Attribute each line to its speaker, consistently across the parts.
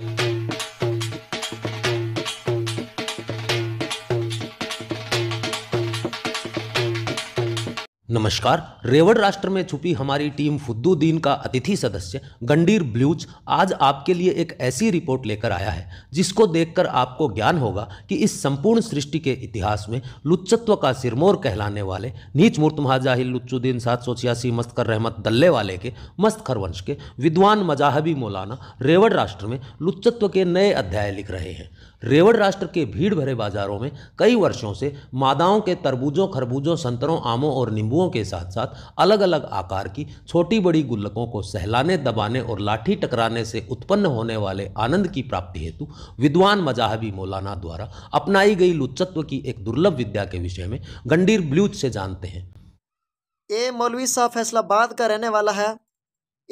Speaker 1: Thank you. नमस्कार रेवड़ राष्ट्र में छुपी हमारी टीम फुद्दुद्दीन का अतिथि सदस्य गंडीर ब्लूच आज आपके लिए एक ऐसी रिपोर्ट लेकर आया है जिसको देखकर आपको ज्ञान होगा कि इस संपूर्ण सृष्टि के इतिहास में लुच्चत्व का सिरमौर कहलाने वाले नीच मूर्त महाजाहिल लुच्चुद्दीन सात सौ छियासी मस्तकर रहमत दल्ले वाले के मस्तखर वंश के विद्वान मजाहबी मौलाना रेवड़ राष्ट्र में लुच्चत्व के नए अध्याय लिख रहे हैं रेवड़ राष्ट्र के भीड़ भरे बाजारों में कई वर्षों से मादाओं के तरबूजों खरबूजों संतरों आमों और नींबू गुल्लकों के साथ साथ अलग अलग आकार की छोटी बड़ी गुल्लकों को सहलाने दबाने और लाठी टकराने से उत्पन्न होने वाले आनंद की प्राप्ति हेतु विद्वान मजाहबी मौलाना द्वारा अपनाई गई लुच्चत्व की एक दुर्लभ विद्या के विषय में गंडीर ब्लूच से जानते हैं
Speaker 2: ये मौलवी साहब फैसलाबाद का रहने वाला है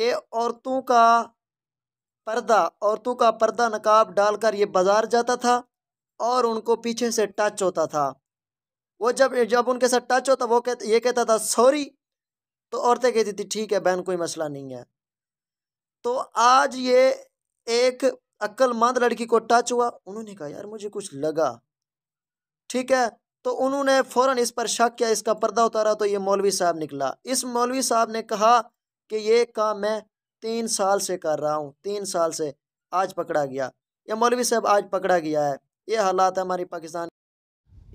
Speaker 2: ये औरतों का पर्दा औरतों का पर्दा नकाब डालकर ये बाज़ार जाता था और उनको पीछे से टच होता था वो जब जब उनके साथ टच होता तो वो कह, ये कहता था सॉरी तो औरतें कहती थी ठीक है बहन कोई मसला नहीं है तो आज ये एक अक्लमंद लड़की को टच हुआ उन्होंने कहा यार मुझे कुछ लगा ठीक है तो उन्होंने फ़ौरन इस पर शक किया इसका पर्दा उतारा तो ये मौलवी साहब निकला इस मौलवी साहब ने कहा कि ये काम मैं तीन साल से कर रहा हूँ तीन साल से आज पकड़ा गया ये मौलवी साहब आज पकड़ा गया है ये हालात है हमारी पाकिस्तान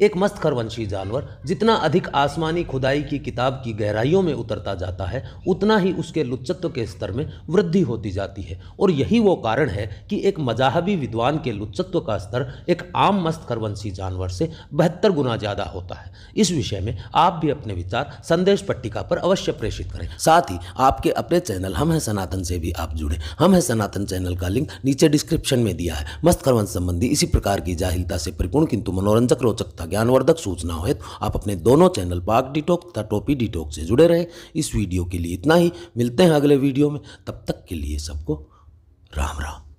Speaker 1: एक मस्त खरवंशी जानवर जितना अधिक आसमानी खुदाई की किताब की गहराइयों में उतरता जाता है उतना ही उसके लुच्चत्व के स्तर में वृद्धि होती जाती है और यही वो कारण है कि एक मजाहबी विद्वान के लुच्चत्व का स्तर एक आम मस्त खरवंशी जानवर से बेहतर गुना ज़्यादा होता है इस विषय में आप भी अपने विचार संदेश पट्टिका पर अवश्य प्रेषित करें साथ ही आपके अपने चैनल हम है सनातन से भी आप जुड़े हम है सनातन चैनल का लिंक नीचे डिस्क्रिप्शन में दिया है मस्त खरवंश संबंधी इसी प्रकार की जाहिलता से परिपूर्ण किंतु मनोरंजक रोचकता तथा ज्ञानवर्धक हो तो आप अपने दोनों चैनल पाक डिटॉक तथा टोपी डिटॉक से जुड़े रहे इस वीडियो के लिए इतना ही मिलते हैं अगले वीडियो में तब तक के लिए सबको राम राम